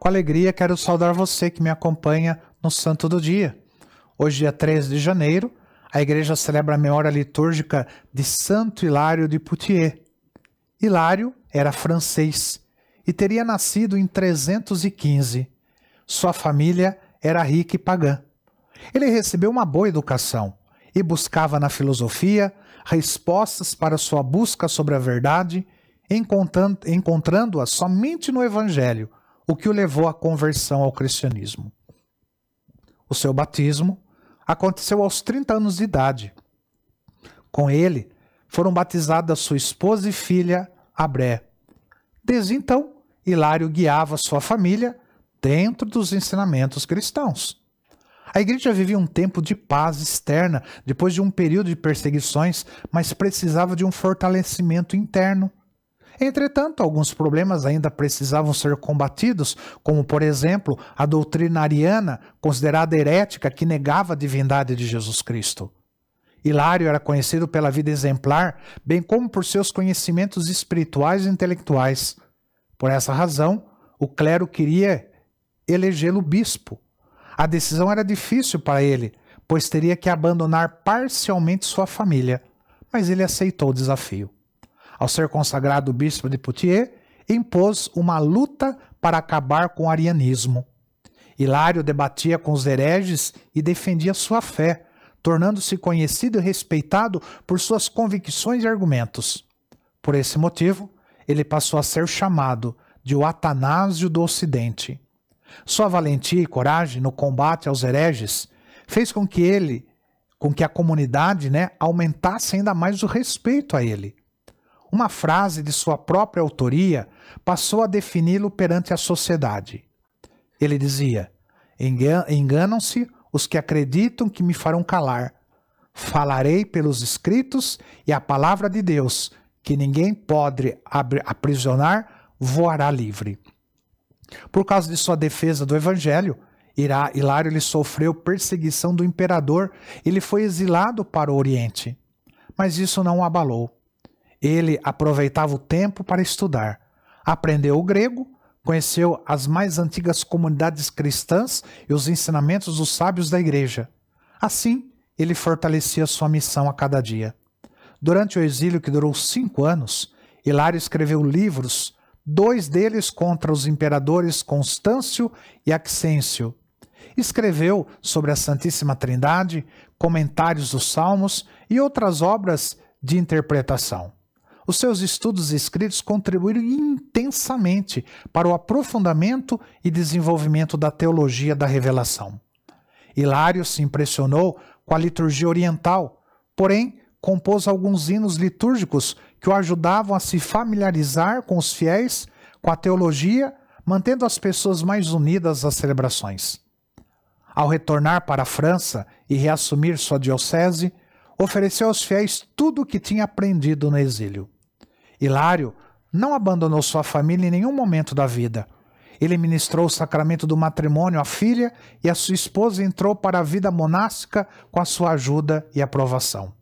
Com alegria, quero saudar você que me acompanha no Santo do Dia. Hoje, dia 3 de janeiro, a igreja celebra a memória litúrgica de Santo Hilário de Poitiers. Hilário era francês e teria nascido em 315. Sua família era rica e pagã. Ele recebeu uma boa educação e buscava na filosofia respostas para sua busca sobre a verdade, encontrando-a somente no Evangelho o que o levou à conversão ao cristianismo? O seu batismo aconteceu aos 30 anos de idade. Com ele, foram batizadas sua esposa e filha, Abré. Desde então, Hilário guiava sua família dentro dos ensinamentos cristãos. A igreja vivia um tempo de paz externa depois de um período de perseguições, mas precisava de um fortalecimento interno. Entretanto, alguns problemas ainda precisavam ser combatidos, como, por exemplo, a doutrina ariana, considerada herética, que negava a divindade de Jesus Cristo. Hilário era conhecido pela vida exemplar, bem como por seus conhecimentos espirituais e intelectuais. Por essa razão, o clero queria elegê-lo bispo. A decisão era difícil para ele, pois teria que abandonar parcialmente sua família, mas ele aceitou o desafio ao ser consagrado bispo de Poitiers, impôs uma luta para acabar com o arianismo. Hilário debatia com os hereges e defendia sua fé, tornando-se conhecido e respeitado por suas convicções e argumentos. Por esse motivo, ele passou a ser chamado de o Atanásio do Ocidente. Sua valentia e coragem no combate aos hereges fez com que ele, com que a comunidade, né, aumentasse ainda mais o respeito a ele uma frase de sua própria autoria passou a defini-lo perante a sociedade. Ele dizia: Enganam-se os que acreditam que me farão calar. Falarei pelos escritos e a palavra de Deus, que ninguém pode aprisionar, voará livre. Por causa de sua defesa do evangelho, Hilário lhe sofreu perseguição do imperador, ele foi exilado para o Oriente. Mas isso não o abalou ele aproveitava o tempo para estudar. Aprendeu o grego, conheceu as mais antigas comunidades cristãs e os ensinamentos dos sábios da igreja. Assim, ele fortalecia sua missão a cada dia. Durante o exílio, que durou cinco anos, Hilário escreveu livros, dois deles contra os imperadores Constâncio e Axêncio. Escreveu sobre a Santíssima Trindade, comentários dos Salmos e outras obras de interpretação. Os seus estudos escritos contribuíram intensamente para o aprofundamento e desenvolvimento da teologia da revelação. Hilário se impressionou com a liturgia oriental, porém compôs alguns hinos litúrgicos que o ajudavam a se familiarizar com os fiéis, com a teologia, mantendo as pessoas mais unidas às celebrações. Ao retornar para a França e reassumir sua diocese, ofereceu aos fiéis tudo o que tinha aprendido no exílio. Hilário não abandonou sua família em nenhum momento da vida. Ele ministrou o sacramento do matrimônio à filha e a sua esposa entrou para a vida monástica com a sua ajuda e aprovação.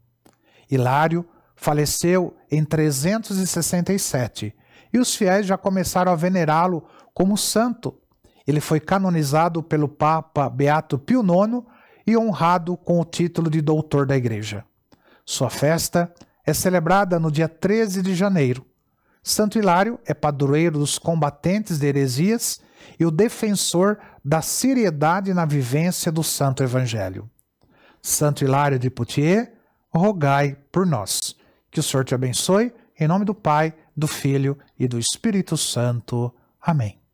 Hilário faleceu em 367 e os fiéis já começaram a venerá-lo como santo. Ele foi canonizado pelo Papa Beato Pio IX e honrado com o título de doutor da Igreja. Sua festa é celebrada no dia 13 de janeiro. Santo Hilário é padroeiro dos combatentes de heresias e o defensor da seriedade na vivência do Santo Evangelho. Santo Hilário de Poitiers, rogai por nós. Que o Senhor te abençoe, em nome do Pai, do Filho e do Espírito Santo. Amém.